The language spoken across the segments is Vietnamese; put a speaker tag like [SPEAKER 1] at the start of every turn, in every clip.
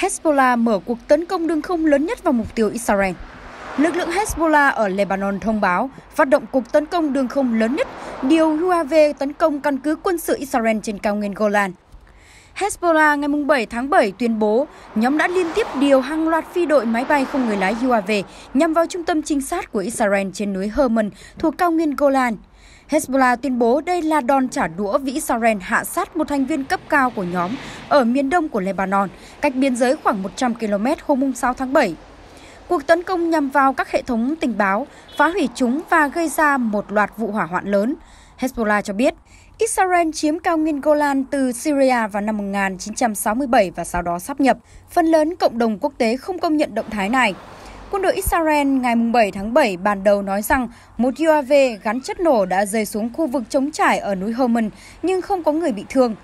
[SPEAKER 1] Hezbollah mở cuộc tấn công đường không lớn nhất vào mục tiêu Israel. Lực lượng Hezbollah ở Lebanon thông báo phát động cuộc tấn công đường không lớn nhất, điều UAV tấn công căn cứ quân sự Israel trên cao nguyên Golan. Hezbollah ngày 7 tháng 7 tuyên bố nhóm đã liên tiếp điều hàng loạt phi đội máy bay không người lái UAV nhằm vào trung tâm trinh sát của Israel trên núi Hermon thuộc cao nguyên Golan. Hezbollah tuyên bố đây là đòn trả đũa vì Israel hạ sát một thành viên cấp cao của nhóm ở miền đông của Lebanon, cách biên giới khoảng 100 km hôm 6 tháng 7. Cuộc tấn công nhằm vào các hệ thống tình báo, phá hủy chúng và gây ra một loạt vụ hỏa hoạn lớn. Hezbollah cho biết, Israel chiếm cao nguyên Golan từ Syria vào năm 1967 và sau đó sắp nhập. Phần lớn cộng đồng quốc tế không công nhận động thái này. Quân đội Israel ngày 7 tháng 7 ban đầu nói rằng một UAV gắn chất nổ đã rơi xuống khu vực chống trải ở núi Hermon nhưng không có người bị thương.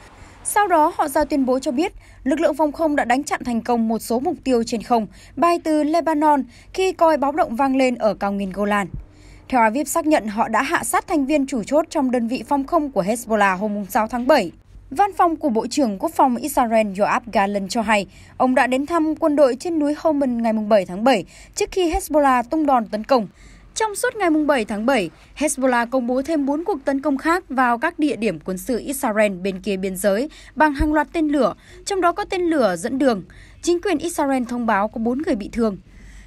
[SPEAKER 1] Sau đó, họ ra tuyên bố cho biết lực lượng phòng không đã đánh chặn thành công một số mục tiêu trên không bay từ Lebanon khi coi báo động vang lên ở cao nguyên Golan. Theo Aviv xác nhận họ đã hạ sát thành viên chủ chốt trong đơn vị phòng không của Hezbollah hôm 6 tháng 7. Văn phòng của Bộ trưởng Quốc phòng Israel Yoav Gallant cho hay, ông đã đến thăm quân đội trên núi Homan ngày 7 tháng 7 trước khi Hezbollah tung đòn tấn công. Trong suốt ngày 7 tháng 7, Hezbollah công bố thêm 4 cuộc tấn công khác vào các địa điểm quân sự Israel bên kia biên giới bằng hàng loạt tên lửa, trong đó có tên lửa dẫn đường. Chính quyền Israel thông báo có 4 người bị thương.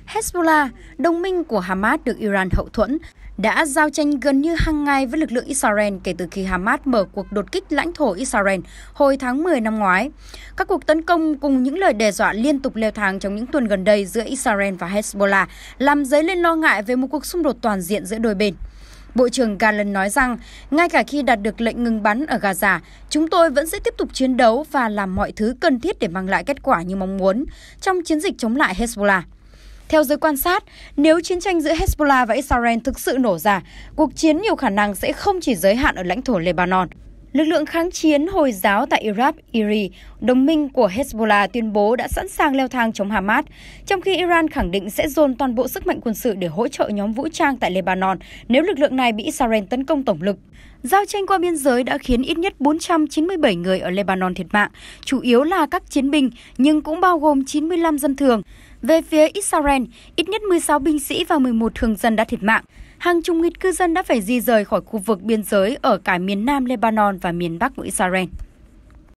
[SPEAKER 1] Hezbollah, đồng minh của Hamas được Iran hậu thuẫn, đã giao tranh gần như hàng ngày với lực lượng Israel kể từ khi Hamas mở cuộc đột kích lãnh thổ Israel hồi tháng 10 năm ngoái. Các cuộc tấn công cùng những lời đe dọa liên tục leo thang trong những tuần gần đây giữa Israel và Hezbollah làm dấy lên lo ngại về một cuộc xung đột toàn diện giữa đôi bên. Bộ trưởng Garland nói rằng, ngay cả khi đạt được lệnh ngừng bắn ở Gaza, chúng tôi vẫn sẽ tiếp tục chiến đấu và làm mọi thứ cần thiết để mang lại kết quả như mong muốn trong chiến dịch chống lại Hezbollah. Theo giới quan sát, nếu chiến tranh giữa Hezbollah và Israel thực sự nổ ra, cuộc chiến nhiều khả năng sẽ không chỉ giới hạn ở lãnh thổ Lebanon. Lực lượng kháng chiến Hồi giáo tại Iraq, Iri, đồng minh của Hezbollah tuyên bố đã sẵn sàng leo thang chống Hamas, trong khi Iran khẳng định sẽ dồn toàn bộ sức mạnh quân sự để hỗ trợ nhóm vũ trang tại Lebanon nếu lực lượng này bị Israel tấn công tổng lực. Giao tranh qua biên giới đã khiến ít nhất 497 người ở Lebanon thiệt mạng, chủ yếu là các chiến binh nhưng cũng bao gồm 95 dân thường. Về phía Israel, ít nhất 16 binh sĩ và 11 thường dân đã thiệt mạng hàng chục nghìn cư dân đã phải di rời khỏi khu vực biên giới ở cả miền Nam Lebanon và miền Bắc của Israel.